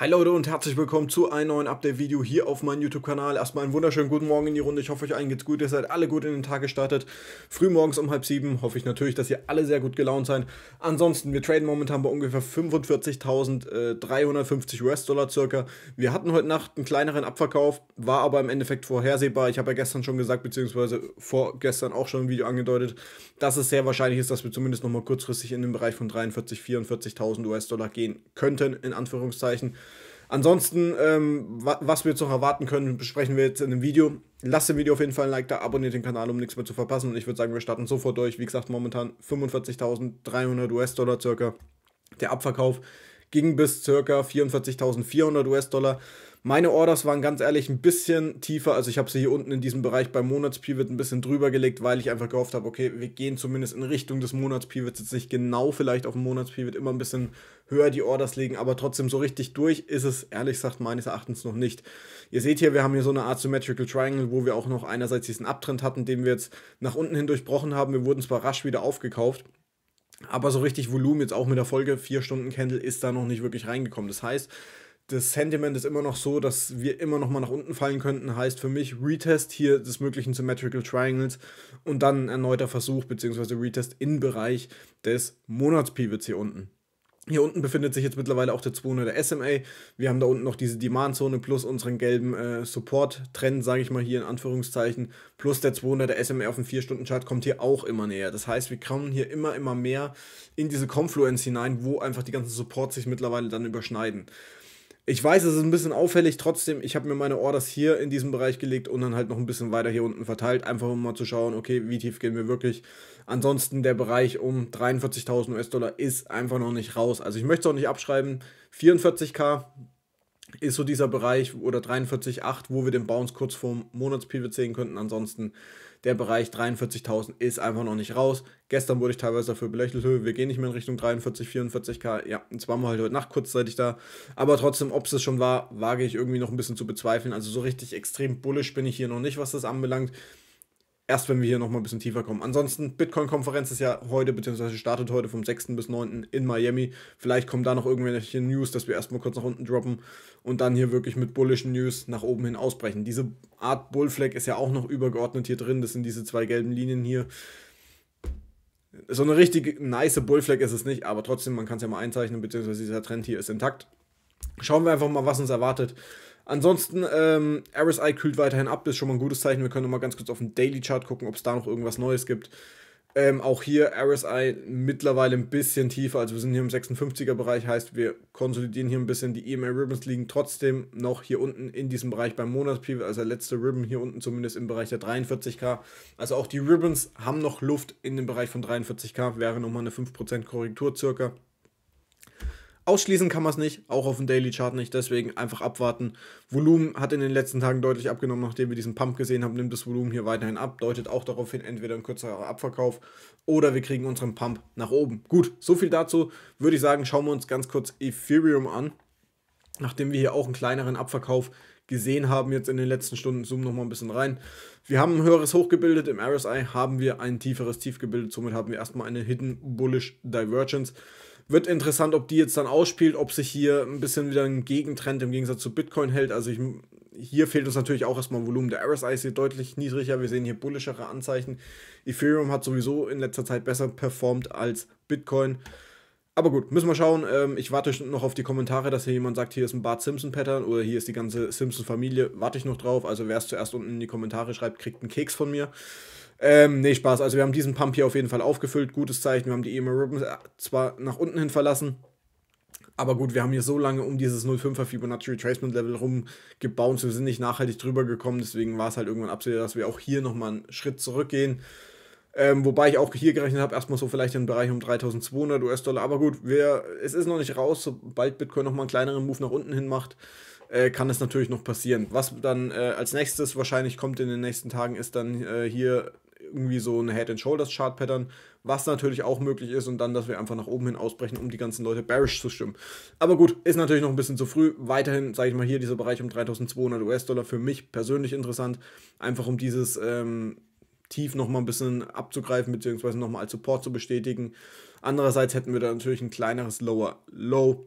Hi Leute und herzlich willkommen zu einem neuen Update-Video hier auf meinem YouTube-Kanal. Erstmal einen wunderschönen guten Morgen in die Runde. Ich hoffe, euch allen geht's gut. Ihr seid alle gut in den Tag gestartet. Frühmorgens um halb sieben hoffe ich natürlich, dass ihr alle sehr gut gelaunt seid. Ansonsten, wir traden momentan bei ungefähr 45.350 äh, US-Dollar circa. Wir hatten heute Nacht einen kleineren Abverkauf, war aber im Endeffekt vorhersehbar. Ich habe ja gestern schon gesagt, beziehungsweise vorgestern auch schon im Video angedeutet, dass es sehr wahrscheinlich ist, dass wir zumindest nochmal kurzfristig in den Bereich von 43.000, 44.000 US-Dollar gehen könnten, in Anführungszeichen. Ansonsten, ähm, wa was wir jetzt noch erwarten können, besprechen wir jetzt in einem Video. Lasst dem Video auf jeden Fall ein Like da, abonniert den Kanal, um nichts mehr zu verpassen. Und ich würde sagen, wir starten sofort durch. Wie gesagt, momentan 45.300 US-Dollar circa. Der Abverkauf ging bis circa 44.400 US-Dollar. Meine Orders waren ganz ehrlich ein bisschen tiefer. Also ich habe sie hier unten in diesem Bereich beim Monats-Pivot ein bisschen drüber gelegt, weil ich einfach gehofft habe, okay, wir gehen zumindest in Richtung des Monats-Pivots. Jetzt nicht genau vielleicht auf dem Monats-Pivot immer ein bisschen höher die Orders legen, aber trotzdem so richtig durch ist es, ehrlich gesagt, meines Erachtens noch nicht. Ihr seht hier, wir haben hier so eine Art Symmetrical Triangle, wo wir auch noch einerseits diesen Abtrend hatten, den wir jetzt nach unten hin durchbrochen haben. Wir wurden zwar rasch wieder aufgekauft, aber so richtig Volumen jetzt auch mit der Folge 4 Stunden Candle ist da noch nicht wirklich reingekommen. Das heißt, das Sentiment ist immer noch so, dass wir immer noch mal nach unten fallen könnten. Heißt für mich Retest hier des möglichen Symmetrical Triangles und dann ein erneuter Versuch bzw. Retest im Bereich des monats hier unten. Hier unten befindet sich jetzt mittlerweile auch der 200er SMA. Wir haben da unten noch diese Demandzone plus unseren gelben äh, Support-Trend, sage ich mal hier in Anführungszeichen, plus der 200er SMA auf dem 4-Stunden-Chart kommt hier auch immer näher. Das heißt, wir kommen hier immer, immer mehr in diese Confluence hinein, wo einfach die ganzen Supports sich mittlerweile dann überschneiden. Ich weiß, es ist ein bisschen auffällig, trotzdem, ich habe mir meine Orders hier in diesem Bereich gelegt und dann halt noch ein bisschen weiter hier unten verteilt, einfach um mal zu schauen, okay, wie tief gehen wir wirklich. Ansonsten der Bereich um 43.000 US-Dollar ist einfach noch nicht raus. Also ich möchte es auch nicht abschreiben. 44k ist so dieser Bereich oder 43,8, wo wir den Bounce kurz vorm Monatspivot sehen könnten. Ansonsten der Bereich 43.000 ist einfach noch nicht raus. Gestern wurde ich teilweise dafür belächelt, wir gehen nicht mehr in Richtung 43, 44k. Ja, jetzt waren wir halt heute Nacht kurzzeitig da. Aber trotzdem, ob es das schon war, wage ich irgendwie noch ein bisschen zu bezweifeln. Also so richtig extrem bullisch bin ich hier noch nicht, was das anbelangt erst wenn wir hier nochmal ein bisschen tiefer kommen. Ansonsten, Bitcoin-Konferenz ist ja heute, beziehungsweise startet heute vom 6. bis 9. in Miami. Vielleicht kommen da noch irgendwelche News, dass wir erstmal kurz nach unten droppen und dann hier wirklich mit bullischen News nach oben hin ausbrechen. Diese Art Bullflag ist ja auch noch übergeordnet hier drin. Das sind diese zwei gelben Linien hier. So eine richtig nice Bullflag ist es nicht, aber trotzdem, man kann es ja mal einzeichnen, beziehungsweise dieser Trend hier ist intakt. Schauen wir einfach mal, was uns erwartet. Ansonsten, ähm, RSI kühlt weiterhin ab, das ist schon mal ein gutes Zeichen. Wir können mal ganz kurz auf den Daily Chart gucken, ob es da noch irgendwas Neues gibt. Ähm, auch hier RSI mittlerweile ein bisschen tiefer, also wir sind hier im 56er Bereich, heißt wir konsolidieren hier ein bisschen. Die EMA Ribbons liegen trotzdem noch hier unten in diesem Bereich beim Monatspreview, also der letzte Ribbon hier unten zumindest im Bereich der 43k. Also auch die Ribbons haben noch Luft in dem Bereich von 43k, wäre nochmal eine 5% Korrektur circa. Ausschließen kann man es nicht, auch auf dem Daily Chart nicht, deswegen einfach abwarten. Volumen hat in den letzten Tagen deutlich abgenommen, nachdem wir diesen Pump gesehen haben, nimmt das Volumen hier weiterhin ab, deutet auch darauf hin, entweder ein kürzerer Abverkauf oder wir kriegen unseren Pump nach oben. Gut, so viel dazu, würde ich sagen, schauen wir uns ganz kurz Ethereum an. Nachdem wir hier auch einen kleineren Abverkauf gesehen haben jetzt in den letzten Stunden, zoom nochmal ein bisschen rein. Wir haben ein höheres Hoch gebildet, im RSI haben wir ein tieferes Tief gebildet, somit haben wir erstmal eine Hidden Bullish Divergence. Wird interessant, ob die jetzt dann ausspielt, ob sich hier ein bisschen wieder ein Gegentrend im Gegensatz zu Bitcoin hält. Also ich, hier fehlt uns natürlich auch erstmal Volumen. Der RSI ist hier deutlich niedriger. Wir sehen hier bullischere Anzeichen. Ethereum hat sowieso in letzter Zeit besser performt als Bitcoin. Aber gut, müssen wir schauen. Ähm, ich warte noch auf die Kommentare, dass hier jemand sagt, hier ist ein Bart Simpson-Pattern oder hier ist die ganze Simpson-Familie. Warte ich noch drauf. Also wer es zuerst unten in die Kommentare schreibt, kriegt einen Keks von mir. Ähm, nee, Spaß. Also wir haben diesen Pump hier auf jeden Fall aufgefüllt. Gutes Zeichen. Wir haben die EMA Ribbons äh, zwar nach unten hin verlassen, aber gut, wir haben hier so lange um dieses 05er Fibonacci Retracement Level rumgebounced. Wir sind nicht nachhaltig drüber gekommen. Deswegen war es halt irgendwann absehbar, dass wir auch hier nochmal einen Schritt zurückgehen. Ähm, wobei ich auch hier gerechnet habe, erstmal so vielleicht im Bereich um 3200 US-Dollar. Aber gut, wir, es ist noch nicht raus. Sobald Bitcoin nochmal einen kleineren Move nach unten hin macht, äh, kann es natürlich noch passieren. Was dann äh, als nächstes wahrscheinlich kommt in den nächsten Tagen, ist dann äh, hier irgendwie so ein Head-and-Shoulders-Chart-Pattern, was natürlich auch möglich ist und dann, dass wir einfach nach oben hin ausbrechen, um die ganzen Leute bearish zu stimmen. Aber gut, ist natürlich noch ein bisschen zu früh. Weiterhin, sage ich mal, hier dieser Bereich um 3200 US-Dollar für mich persönlich interessant, einfach um dieses ähm, Tief nochmal ein bisschen abzugreifen, beziehungsweise nochmal als Support zu bestätigen. Andererseits hätten wir da natürlich ein kleineres Lower Low,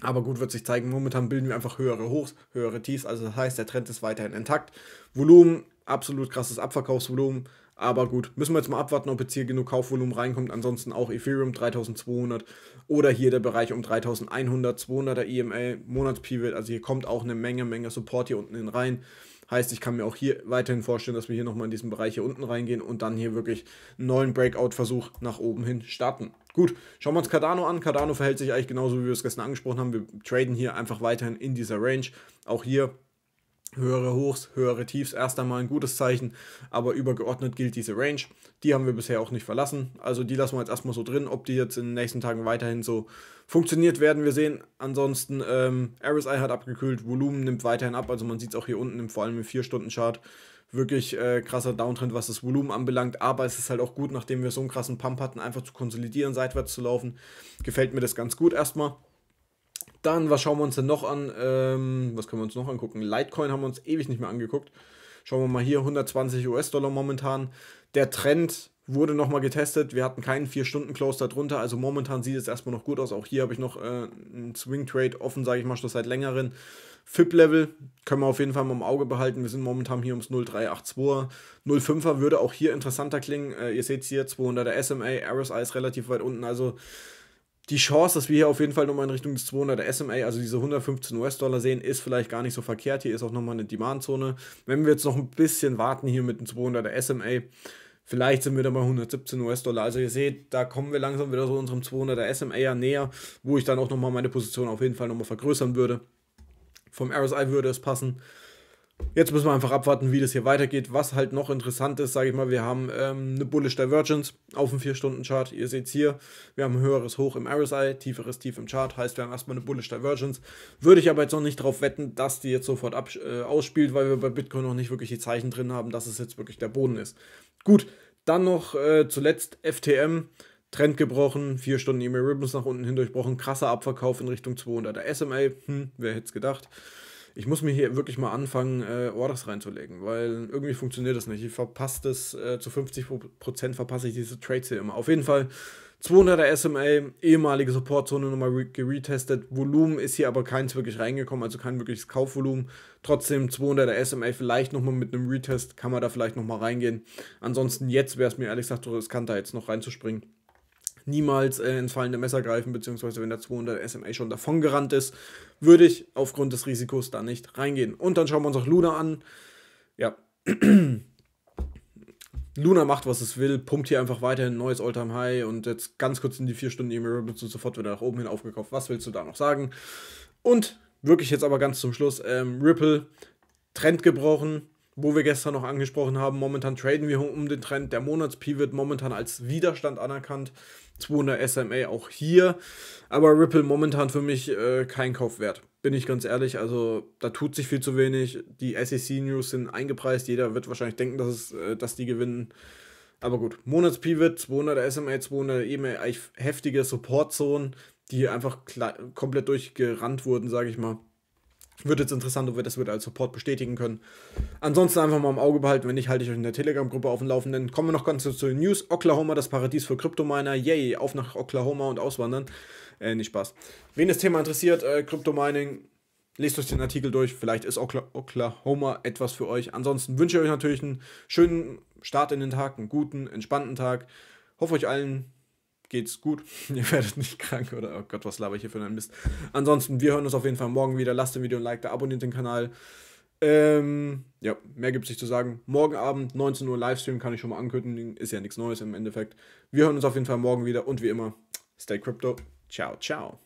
aber gut, wird sich zeigen. Momentan bilden wir einfach höhere Hochs, höhere Tiefs. Also das heißt, der Trend ist weiterhin intakt. Volumen, absolut krasses Abverkaufsvolumen. Aber gut, müssen wir jetzt mal abwarten, ob jetzt hier genug Kaufvolumen reinkommt. Ansonsten auch Ethereum 3200 oder hier der Bereich um 3100, 200er EMA, Monats-Pivot. Also hier kommt auch eine Menge, Menge Support hier unten hin rein. Heißt, ich kann mir auch hier weiterhin vorstellen, dass wir hier nochmal in diesen Bereich hier unten reingehen und dann hier wirklich einen neuen Breakout-Versuch nach oben hin starten. Gut, schauen wir uns Cardano an. Cardano verhält sich eigentlich genauso, wie wir es gestern angesprochen haben. Wir traden hier einfach weiterhin in dieser Range. Auch hier höhere Hochs, höhere Tiefs, erst einmal ein gutes Zeichen, aber übergeordnet gilt diese Range. Die haben wir bisher auch nicht verlassen, also die lassen wir jetzt erstmal so drin. Ob die jetzt in den nächsten Tagen weiterhin so funktioniert, werden wir sehen. Ansonsten, ähm, RSI hat abgekühlt, Volumen nimmt weiterhin ab, also man sieht es auch hier unten, im, vor allem im 4-Stunden-Chart. Wirklich äh, krasser Downtrend, was das Volumen anbelangt, aber es ist halt auch gut, nachdem wir so einen krassen Pump hatten, einfach zu konsolidieren, seitwärts zu laufen. Gefällt mir das ganz gut erstmal. Dann, was schauen wir uns denn noch an? Ähm, was können wir uns noch angucken? Litecoin haben wir uns ewig nicht mehr angeguckt. Schauen wir mal hier, 120 US-Dollar momentan. Der Trend wurde nochmal getestet. Wir hatten keinen 4-Stunden-Close darunter. Also momentan sieht es erstmal noch gut aus. Auch hier habe ich noch äh, einen Swing-Trade offen, sage ich mal, schon seit längerem. FIP-Level können wir auf jeden Fall mal im Auge behalten. Wir sind momentan hier ums 0382er. 05er würde auch hier interessanter klingen. Äh, ihr seht es hier, 200er SMA. RSI ist relativ weit unten. Also die Chance, dass wir hier auf jeden Fall nochmal in Richtung des 200er SMA, also diese 115 US-Dollar sehen, ist vielleicht gar nicht so verkehrt. Hier ist auch nochmal eine Demandzone. Wenn wir jetzt noch ein bisschen warten hier mit dem 200er SMA, Vielleicht sind wir dann bei 117 US-Dollar. Also ihr seht, da kommen wir langsam wieder so unserem 200er SMA näher, wo ich dann auch nochmal meine Position auf jeden Fall nochmal vergrößern würde. Vom RSI würde es passen. Jetzt müssen wir einfach abwarten, wie das hier weitergeht. Was halt noch interessant ist, sage ich mal, wir haben ähm, eine Bullish Divergence auf dem 4-Stunden-Chart. Ihr seht es hier, wir haben ein höheres Hoch im RSI, tieferes Tief im Chart. Heißt, wir haben erstmal eine Bullish Divergence. Würde ich aber jetzt noch nicht darauf wetten, dass die jetzt sofort äh, ausspielt, weil wir bei Bitcoin noch nicht wirklich die Zeichen drin haben, dass es jetzt wirklich der Boden ist. Gut, dann noch äh, zuletzt FTM. Trend gebrochen, 4 Stunden E-Mail Ribbons nach unten hindurchbrochen, krasser Abverkauf in Richtung 200er SMA, hm, wer hätte es gedacht ich muss mir hier wirklich mal anfangen, äh, Orders reinzulegen, weil irgendwie funktioniert das nicht. Ich verpasse das, äh, zu 50% verpasse ich diese Trades hier immer. Auf jeden Fall 200er SMA, ehemalige Supportzone nochmal geretestet. Volumen ist hier aber keins wirklich reingekommen, also kein wirkliches Kaufvolumen. Trotzdem 200er SMA vielleicht nochmal mit einem Retest, kann man da vielleicht nochmal reingehen. Ansonsten jetzt wäre es mir ehrlich gesagt riskanter, jetzt noch reinzuspringen niemals äh, ins fallende Messer greifen, beziehungsweise wenn der 200 SMA schon davon gerannt ist, würde ich aufgrund des Risikos da nicht reingehen. Und dann schauen wir uns auch Luna an. Ja. Luna macht, was es will, pumpt hier einfach weiterhin ein neues Alltime high und jetzt ganz kurz in die vier Stunden Emil Robinson sofort wieder nach oben hin aufgekauft. Was willst du da noch sagen? Und wirklich jetzt aber ganz zum Schluss, ähm, Ripple, Trend gebrochen, wo wir gestern noch angesprochen haben, momentan traden wir um den Trend. Der Monats-P wird momentan als Widerstand anerkannt. 200 SMA auch hier. Aber Ripple momentan für mich äh, kein Kauf wert. Bin ich ganz ehrlich. Also da tut sich viel zu wenig. Die SEC-News sind eingepreist. Jeder wird wahrscheinlich denken, dass, es, äh, dass die gewinnen. Aber gut, monats pivot 200 SMA, 200 EMA, eigentlich heftige Support-Zonen, die einfach komplett durchgerannt wurden, sage ich mal. Wird jetzt interessant, ob wir das wieder als Support bestätigen können. Ansonsten einfach mal im Auge behalten, wenn nicht, halte ich euch in der Telegram-Gruppe auf dem Laufenden. Kommen wir noch ganz kurz zu den News. Oklahoma, das Paradies für Kryptominer. Yay, auf nach Oklahoma und auswandern. Äh, nicht Spaß. Wen das Thema interessiert, äh, Kryptomining, lest euch den Artikel durch. Vielleicht ist Oklahoma etwas für euch. Ansonsten wünsche ich euch natürlich einen schönen Start in den Tag, einen guten, entspannten Tag. Hoffe euch allen geht's gut. Ihr werdet nicht krank oder oh Gott, was laber ich hier für einen Mist. Ansonsten, wir hören uns auf jeden Fall morgen wieder. Lasst dem Video ein Like da, abonniert den Kanal. Ähm, ja, mehr gibt es nicht zu sagen. Morgen Abend, 19 Uhr Livestream, kann ich schon mal ankündigen. Ist ja nichts Neues im Endeffekt. Wir hören uns auf jeden Fall morgen wieder und wie immer, stay crypto. Ciao, ciao.